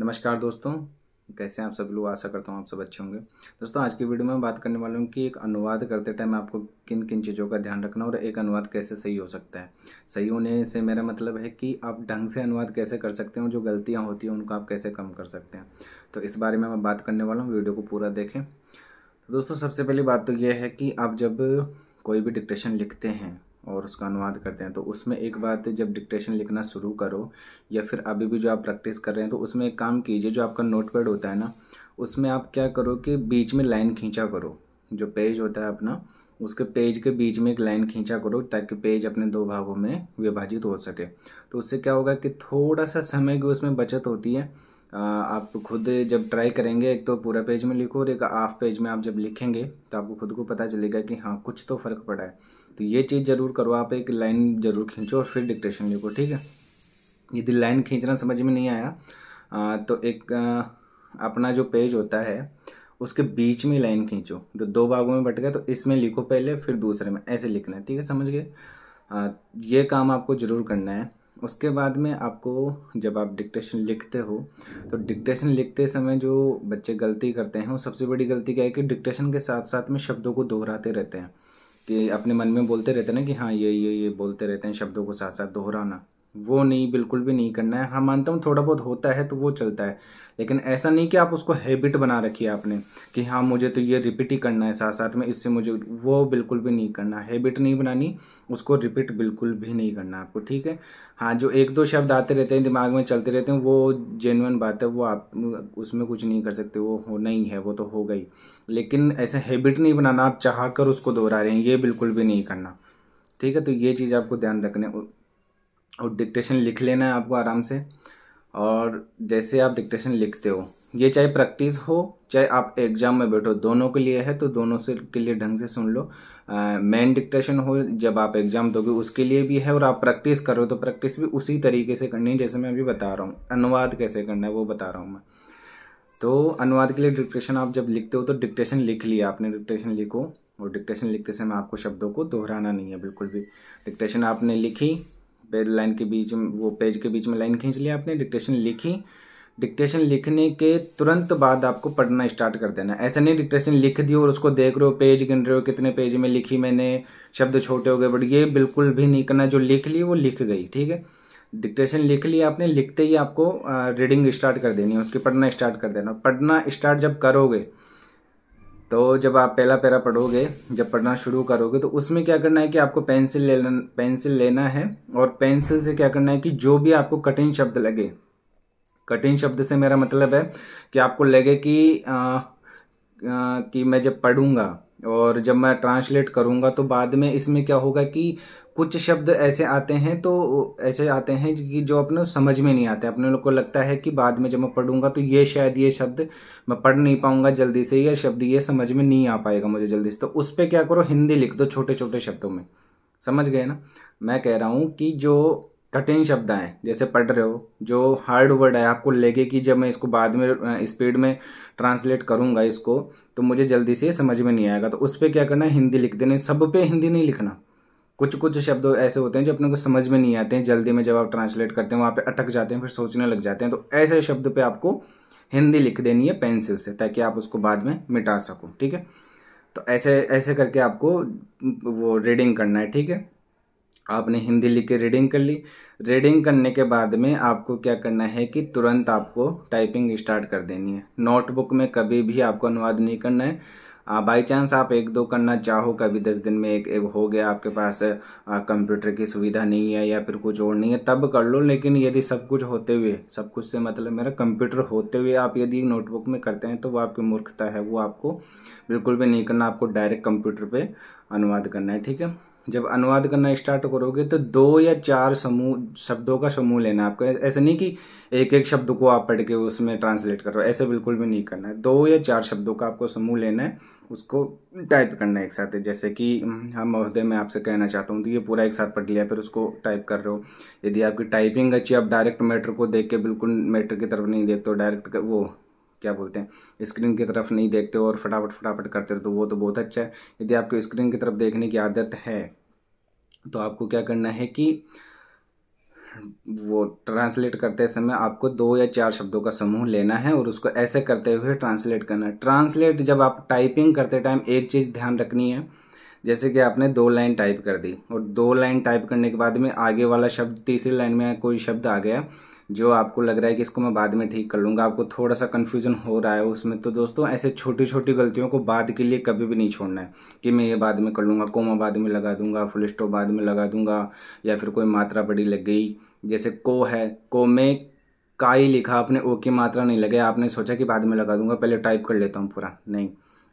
नमस्कार दोस्तों कैसे हैं आप सब लोग आशा करता हूँ आप सब अच्छे होंगे दोस्तों आज की वीडियो में बात करने वाला हूँ कि एक अनुवाद करते टाइम आपको किन किन चीज़ों का ध्यान रखना और एक अनुवाद कैसे सही हो सकता है सही होने से मेरा मतलब है कि आप ढंग से अनुवाद कैसे कर सकते हैं जो गलतियाँ होती हैं उनको आप कैसे कम कर सकते हैं तो इस बारे में मैं बात करने वाला हूँ वीडियो को पूरा देखें तो दोस्तों सबसे पहली बात तो यह है कि आप जब कोई भी डिक्टेशन लिखते हैं और उसका अनुवाद करते हैं तो उसमें एक बात है जब डिक्टेशन लिखना शुरू करो या फिर अभी भी जो आप प्रैक्टिस कर रहे हैं तो उसमें एक काम कीजिए जो आपका नोटपैड होता है ना उसमें आप क्या करो कि बीच में लाइन खींचा करो जो पेज होता है अपना उसके पेज के बीच में एक लाइन खींचा करो ताकि पेज अपने दो भागों में विभाजित हो सके तो उससे क्या होगा कि थोड़ा सा समय की उसमें बचत होती है आप खुद जब ट्राई करेंगे एक तो पूरा पेज में लिखो और एक हाफ पेज में आप जब लिखेंगे तो आपको खुद को पता चलेगा कि हाँ कुछ तो फ़र्क पड़ा है तो ये चीज़ ज़रूर करो आप एक लाइन ज़रूर खींचो और फिर डिक्टेशन लिखो ठीक है यदि लाइन खींचना समझ में नहीं आया आ, तो एक आ, अपना जो पेज होता है उसके बीच में लाइन खींचो तो दो भागों में बट गया तो इसमें लिखो पहले फिर दूसरे में ऐसे लिखना है ठीक है समझ गए ये काम आपको ज़रूर करना है उसके बाद में आपको जब आप डिक्टेशन लिखते हो तो डिक्टेशन लिखते समय जो बच्चे गलती करते हैं वो सबसे बड़ी गलती क्या है कि डिक्टेशन के साथ साथ में शब्दों को दोहराते रहते हैं कि अपने मन में बोलते रहते हैं ना कि हाँ ये ये ये बोलते रहते हैं शब्दों को साथ साथ दोहराना वो नहीं बिल्कुल भी नहीं करना है हाँ मानता हूँ थोड़ा बहुत होता है तो वो चलता है लेकिन ऐसा नहीं कि आप उसको हैबिट बना रखी है आपने कि हाँ मुझे तो ये रिपीट ही करना है साथ साथ में इससे मुझे वो बिल्कुल भी नहीं करना हैबिट नहीं बनानी उसको रिपीट बिल्कुल भी नहीं करना आपको ठीक है हाँ जो एक दो शब्द आते रहते हैं दिमाग में चलते रहते हैं वो जेनुअन बात है वो आप उसमें कुछ नहीं कर सकते वो होना ही है वो तो हो गई लेकिन ऐसे हैबिट नहीं बनाना आप चाह कर उसको दोहरा रहे हैं ये बिल्कुल भी नहीं करना ठीक है तो ये चीज़ आपको ध्यान है और डिक्टेशन लिख लेना है आपको आराम से और जैसे आप डिक्टेशन लिखते हो ये चाहे प्रैक्टिस हो चाहे आप एग्ज़ाम में बैठो दोनों के लिए है तो दोनों से के लिए ढंग से सुन लो मेन डिक्टेशन हो जब आप एग्ज़ाम दोगे उसके लिए भी है और आप प्रैक्टिस करो तो प्रैक्टिस भी उसी तरीके से करनी है जैसे मैं अभी बता रहा हूँ अनुवाद कैसे करना है वो बता रहा हूँ मैं तो अनुवाद के लिए डिक्टेशन आप जब लिखते हो तो डिक्टेशन लिख लिया आपने डिक्टेशन लिखो और डिक्टेशन लिखते समय आपको शब्दों को दोहराना नहीं है बिल्कुल भी डिक्टेशन आपने लिखी लाइन के बीच में वो पेज के बीच में लाइन खींच लिया आपने डिक्टेशन लिखी डिक्टेशन लिखने के तुरंत बाद आपको पढ़ना स्टार्ट कर देना ऐसा नहीं डिक्टेशन लिख दी और उसको देख रहे हो पेज गिन रहे हो कितने पेज में लिखी मैंने शब्द छोटे हो गए बट ये बिल्कुल भी नहीं करना जो लिख ली वो लिख गई ठीक है डिक्टेशन लिख लिया आपने लिखते ही आपको रीडिंग स्टार्ट कर देनी है उसकी पढ़ना स्टार्ट कर देना पढ़ना स्टार्ट जब करोगे तो जब आप पहला पैरा पढ़ोगे जब पढ़ना शुरू करोगे तो उसमें क्या करना है कि आपको पेंसिल लेना पेंसिल लेना है और पेंसिल से क्या करना है कि जो भी आपको कठिन शब्द लगे कठिन शब्द से मेरा मतलब है कि आपको लगे कि आ, आ, कि मैं जब पढ़ूंगा और जब मैं ट्रांसलेट करूँगा तो बाद में इसमें क्या होगा कि कुछ शब्द ऐसे आते हैं तो ऐसे आते हैं कि जो अपने समझ में नहीं आते अपने लोग को लगता है कि बाद में जब मैं पढ़ूंगा तो ये शायद ये शब्द मैं पढ़ नहीं पाऊंगा जल्दी से यह शब्द ये समझ में नहीं आ पाएगा मुझे जल्दी से तो उस पर क्या करो हिंदी लिख दो छोटे छोटे शब्दों में समझ गए ना मैं कह रहा हूँ कि जो कठिन शब्द आए जैसे पढ़ रहे हो जो हार्ड वर्ड है आपको लगे कि जब मैं इसको बाद में स्पीड में ट्रांसलेट करूँगा इसको तो मुझे जल्दी से समझ में नहीं आएगा तो उस पर क्या करना है हिंदी लिख देने सब पे हिंदी नहीं लिखना कुछ कुछ शब्द ऐसे होते हैं जो अपने को समझ में नहीं आते हैं जल्दी में जब आप ट्रांसलेट करते हैं वहाँ पे अटक जाते हैं फिर सोचने लग जाते हैं तो ऐसे शब्द पे आपको हिंदी लिख देनी है पेंसिल से ताकि आप उसको बाद में मिटा सको ठीक है तो ऐसे ऐसे करके आपको वो रीडिंग करना है ठीक है आपने हिंदी लिख के रीडिंग कर ली रीडिंग करने के बाद में आपको क्या करना है कि तुरंत आपको टाइपिंग स्टार्ट कर देनी है नोटबुक में कभी भी आपको अनुवाद नहीं करना है बाय चांस आप एक दो करना चाहो कभी दस दिन में एक, एक हो गया आपके पास कंप्यूटर की सुविधा नहीं है या फिर कुछ और नहीं है तब कर लो लेकिन यदि सब कुछ होते हुए सब कुछ से मतलब मेरा कंप्यूटर होते हुए आप यदि नोटबुक में करते हैं तो वो आपकी मूर्खता है वो आपको बिल्कुल भी नहीं करना आपको डायरेक्ट कंप्यूटर पर अनुवाद करना है ठीक है जब अनुवाद करना स्टार्ट करोगे तो दो या चार समूह शब्दों का समूह लेना आपको ऐसे नहीं कि एक एक शब्द को आप पढ़ के उसमें ट्रांसलेट करो ऐसे बिल्कुल भी नहीं करना है दो या चार शब्दों का आपको समूह लेना है उसको टाइप करना है एक साथ जैसे कि हम्म, हम महोदय मैं आपसे कहना चाहता हूँ तो ये पूरा एक साथ पढ़ लिया फिर उसको टाइप कर रहे हो यदि आपकी टाइपिंग अच्छी आप डायरेक्ट मैटर को देख के बिल्कुल मैटर की तरफ नहीं देते हो डायरेक्ट वो क्या बोलते हैं स्क्रीन की तरफ नहीं देखते हो और फटाफट फटाफट करते हो तो वो तो बहुत अच्छा है यदि आपको स्क्रीन की तरफ देखने की आदत है तो आपको क्या करना है कि वो ट्रांसलेट करते समय आपको दो या चार शब्दों का समूह लेना है और उसको ऐसे करते हुए ट्रांसलेट करना है ट्रांसलेट जब आप टाइपिंग करते टाइम एक चीज़ ध्यान रखनी है जैसे कि आपने दो लाइन टाइप कर दी और दो लाइन टाइप करने के बाद में आगे वाला शब्द तीसरी लाइन में कोई शब्द आ गया जो आपको लग रहा है कि इसको मैं बाद में ठीक कर लूँगा आपको थोड़ा सा कन्फ्यूजन हो रहा है उसमें तो दोस्तों ऐसे छोटी छोटी गलतियों को बाद के लिए कभी भी नहीं छोड़ना है कि मैं ये बाद में कर लूँगा कोमा बाद में लगा दूंगा फुल स्टॉप बाद में लगा दूंगा या फिर कोई मात्रा बड़ी लग गई जैसे को है को में का ही लिखा आपने ओ की मात्रा नहीं लगे आपने सोचा कि बाद में लगा दूंगा पहले टाइप कर लेता हूँ पूरा नहीं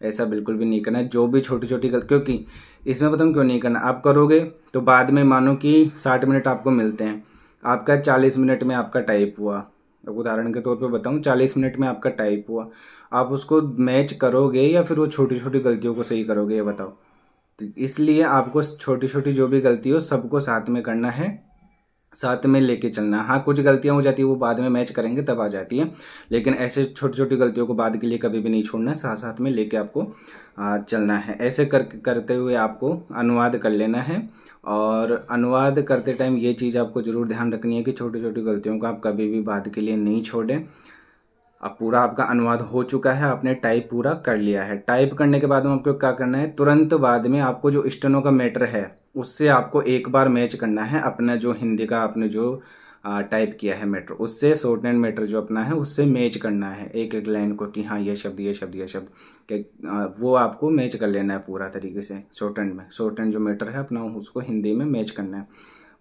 ऐसा बिल्कुल भी नहीं करना है जो भी छोटी छोटी गलत क्योंकि इसमें पता हूँ क्यों नहीं करना आप करोगे तो बाद में मानो कि साठ मिनट आपको मिलते हैं आपका चालीस मिनट में आपका टाइप हुआ उदाहरण के तौर पे बताऊं चालीस मिनट में आपका टाइप हुआ आप उसको मैच करोगे या फिर वो छोटी छोटी गलतियों को सही करोगे ये बताओ तो इसलिए आपको छोटी छोटी जो भी गलती हो सबको साथ में करना है साथ में लेके चलना हाँ कुछ गलतियाँ हो जाती है वो बाद में मैच करेंगे तब आ जाती है लेकिन ऐसे छोटी छोटी गलतियों को बाद के लिए कभी भी नहीं छोड़ना साथ साथ में लेके आपको चलना है ऐसे कर करते हुए आपको अनुवाद कर लेना है और अनुवाद करते टाइम ये चीज़ आपको ज़रूर ध्यान रखनी है कि छोटी छोटी गलतियों को आप कभी भी बाद के लिए नहीं छोड़ें अब पूरा आपका अनुवाद हो चुका है आपने टाइप पूरा कर लिया है टाइप करने के बाद में आपको क्या करना है तुरंत बाद में आपको जो स्टनो का मैटर है उससे आपको एक बार मैच करना है अपना जो हिंदी का आपने जो टाइप किया है मैटर उससे शॉर्ट एंड मैटर जो अपना है उससे मैच करना है एक एक लाइन को कि हाँ ये शब्द ये शब्द ये शब्द कि वो आपको मैच कर लेना है पूरा तरीके से शॉर्ट एंड में शॉर्ट एंड जो मैटर है अपना उसको हिंदी में मैच करना है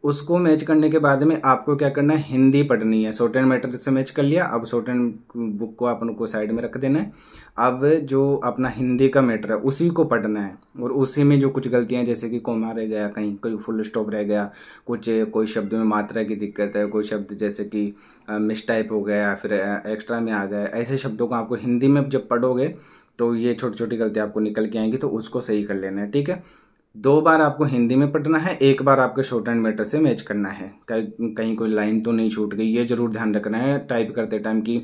उसको मैच करने के बाद में आपको क्या करना है हिंदी पढ़नी है शॉर्ट एंड मैटर से मैच कर लिया अब शॉर्ट एंड बुक को अपन को साइड में रख देना है अब जो अपना हिंदी का मैटर है उसी को पढ़ना है और उसी में जो कुछ गलतियां जैसे कि कोमा रह गया कहीं कोई फुल स्टॉप रह गया कुछ कोई शब्द में मात्रा की दिक्कत है कोई शब्द जैसे कि मिस टाइप हो गया फिर एक्स्ट्रा में आ गया ऐसे शब्दों को आपको हिंदी में जब पढ़ोगे तो ये छोटी छोटी गलतियाँ आपको निकल के आएंगी तो उसको सही कर लेना है ठीक है दो बार आपको हिंदी में पढ़ना है एक बार आपके शॉर्ट एंड मेटर से मैच करना है कहीं कहीं कोई लाइन तो नहीं छूट गई ये जरूर ध्यान रखना है टाइप करते टाइम कि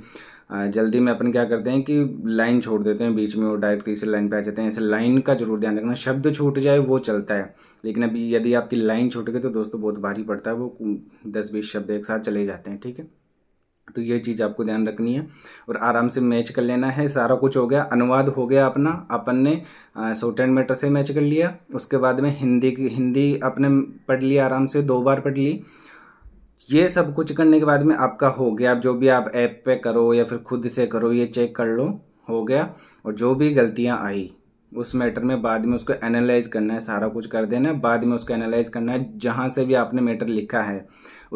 जल्दी में अपन क्या करते हैं कि लाइन छोड़ देते हैं बीच में वो डायरेक्ट तीसरी लाइन पे आ जाते हैं ऐसे लाइन का जरूर ध्यान रखना शब्द छूट जाए वो चलता है लेकिन अभी यदि आपकी लाइन छूट गई तो दोस्तों बहुत भारी पड़ता है वो दस बीस शब्द एक साथ चले जाते हैं ठीक है तो ये चीज़ आपको ध्यान रखनी है और आराम से मैच कर लेना है सारा कुछ हो गया अनुवाद हो गया अपना अपन ने सोट एंड मैटर से मैच कर लिया उसके बाद में हिंदी की हिंदी आपने पढ़ लिया आराम से दो बार पढ़ ली ये सब कुछ करने के बाद में आपका हो गया आप जो भी आप ऐप पे करो या फिर खुद से करो ये चेक कर लो हो गया और जो भी गलतियाँ आई उस मैटर में बाद में उसको एनालाइज करना है सारा कुछ कर देना है बाद में उसको एनालाइज करना है जहाँ से भी आपने मैटर लिखा है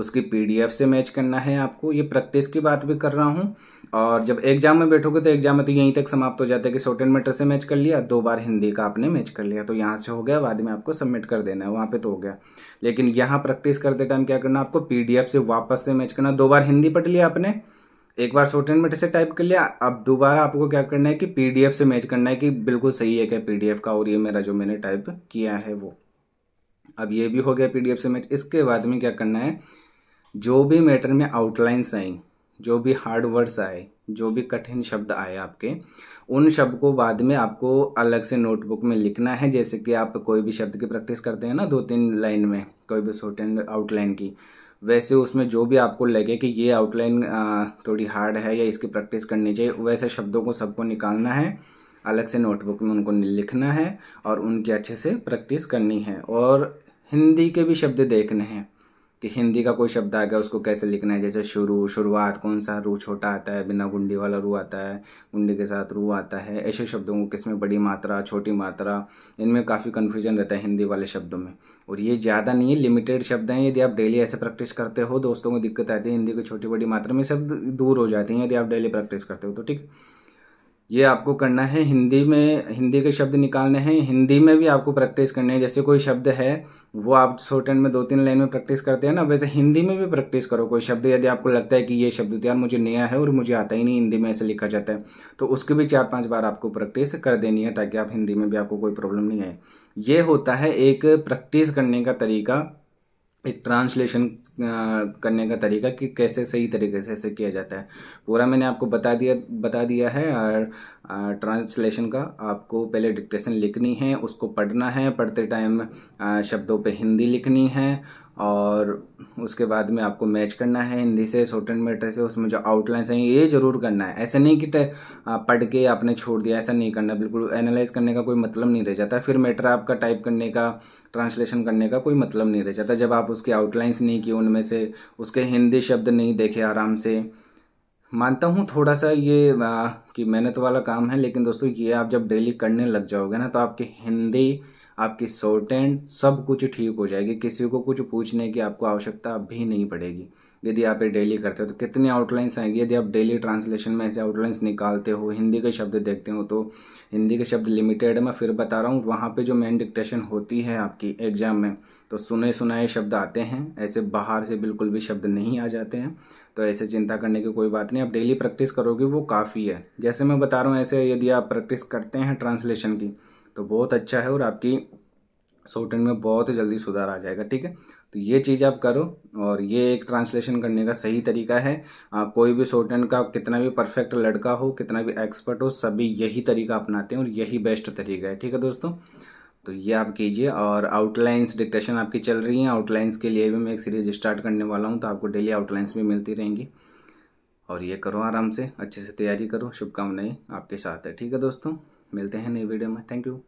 उसकी पीडीएफ से मैच करना है आपको ये प्रैक्टिस की बात भी कर रहा हूँ और जब एग्जाम में बैठोगे तो एग्जाम में तो यहीं तक समाप्त हो जाता है कि शॉर्ट एंड मैटर से मैच कर लिया दो बार हिंदी का आपने मैच कर लिया तो यहाँ से हो गया बाद में आपको सबमिट कर देना है वहाँ पर तो हो गया लेकिन यहाँ प्रैक्टिस करते टाइम क्या करना आपको पी से वापस से मैच करना दो बार हिंदी पढ़ लिया आपने एक बार शॉर्ट हैंड से टाइप कर लिया अब दोबारा आपको क्या करना है कि पीडीएफ से मैच करना है कि बिल्कुल सही है क्या पीडीएफ का और ये मेरा जो मैंने टाइप किया है वो अब ये भी हो गया पीडीएफ से मैच इसके बाद में क्या करना है जो भी मैटर में आउटलाइंस आई जो भी हार्ड वर्ड्स आए जो भी कठिन शब्द आए आपके उन शब्द को बाद में आपको अलग से नोटबुक में लिखना है जैसे कि आप कोई भी शब्द की प्रैक्टिस करते हैं ना दो तीन लाइन में कोई भी शॉर्ट एंड आउटलाइन की वैसे उसमें जो भी आपको लगे कि ये आउटलाइन थोड़ी हार्ड है या इसकी प्रैक्टिस करनी चाहिए वैसे शब्दों को सबको निकालना है अलग से नोटबुक में उनको लिखना है और उनकी अच्छे से प्रैक्टिस करनी है और हिंदी के भी शब्द देखने हैं कि हिंदी का कोई शब्द आ गया उसको कैसे लिखना है जैसे शुरू शुरुआत कौन सा रू छोटा आता है बिना गुंडी वाला रू आता है गुंडी के साथ रू आता है ऐसे शब्दों को किसमें बड़ी मात्रा छोटी मात्रा इनमें काफ़ी कन्फ्यूजन रहता है हिंदी वाले शब्दों में और ये ज़्यादा नहीं है लिमिटेड शब्द हैं यदि आप डेली ऐसे प्रैक्टिस करते हो दोस्तों को दिक्कत आती है हिंदी की छोटी बड़ी मात्रा में शब्द दूर हो जाती हैं यदि आप डेली प्रैक्टिस करते हो तो ठीक ये आपको करना है हिंदी में हिंदी के शब्द निकालने हैं हिंदी में भी आपको प्रैक्टिस करनी है जैसे कोई शब्द है वो आप शॉर्ट एंड में दो तीन लाइन में प्रैक्टिस करते हैं ना वैसे हिंदी में भी प्रैक्टिस करो कोई शब्द यदि आपको लगता है कि ये शब्द तो यार मुझे नया है और मुझे आता ही नहीं हिंदी में ऐसे लिखा जाता है तो उसकी भी चार पाँच बार आपको प्रैक्टिस कर देनी है ताकि आप हिंदी में भी आपको कोई प्रॉब्लम नहीं आए ये होता है एक प्रैक्टिस करने का तरीका एक ट्रांसलेशन करने का तरीका कि कैसे सही तरीके से ऐसे किया जाता है पूरा मैंने आपको बता दिया बता दिया है और ट्रांसलेशन का आपको पहले डिक्टेशन लिखनी है उसको पढ़ना है पढ़ते टाइम शब्दों पे हिंदी लिखनी है और उसके बाद में आपको मैच करना है हिंदी से शॉर्ट एंड मेटर से उसमें जो आउटलाइंस हैं ये जरूर करना है ऐसे नहीं कि पढ़ के आपने छोड़ दिया ऐसा नहीं करना बिल्कुल एनालाइज करने का कोई मतलब नहीं रह जाता फिर मेटर आपका टाइप करने का ट्रांसलेशन करने का कोई मतलब नहीं रह जाता जब आप उसके आउटलाइंस नहीं किए उनमें से उसके हिंदी शब्द नहीं देखे आराम से मानता हूँ थोड़ा सा ये आ, कि मेहनत वाला काम है लेकिन दोस्तों ये आप जब डेली करने लग जाओगे ना तो आपकी हिंदी आपकी शॉर्ट एंड सब कुछ ठीक हो जाएगी किसी को कुछ पूछने की आपको आवश्यकता भी नहीं पड़ेगी यदि आप ये डेली करते हो तो कितने आउटलाइंस आएंगे यदि आप डेली ट्रांसलेशन में ऐसे आउटलाइंस निकालते हो हिंदी के शब्द देखते हो तो हिंदी के शब्द लिमिटेड है मैं फिर बता रहा हूँ वहाँ पर जो मेन डिक्टेशन होती है आपकी एग्जाम में तो सुने सुनाए शब्द आते हैं ऐसे बाहर से बिल्कुल भी शब्द नहीं आ जाते हैं तो ऐसे चिंता करने की कोई बात नहीं आप डेली प्रैक्टिस करोगे वो काफ़ी है जैसे मैं बता रहा हूँ ऐसे यदि आप प्रैक्टिस करते हैं ट्रांसलेशन की तो बहुत अच्छा है और आपकी शॉर्टिंग में बहुत जल्दी सुधार आ जाएगा ठीक है तो ये चीज़ आप करो और ये एक ट्रांसलेशन करने का सही तरीका है आप कोई भी शॉर्टन का कितना भी परफेक्ट लड़का हो कितना भी एक्सपर्ट हो सभी यही तरीका अपनाते हैं और यही बेस्ट तरीका है ठीक है दोस्तों तो ये आप कीजिए और आउटलाइंस डिक्टेशन आपकी चल रही हैं आउटलाइंस के लिए भी मैं एक सीरीज स्टार्ट करने वाला हूँ तो आपको डेली आउटलाइंस भी मिलती रहेंगी और ये करो आराम से अच्छे से तैयारी करो शुभकामनाएं आपके साथ है ठीक है दोस्तों मिलते हैं नई वीडियो में थैंक यू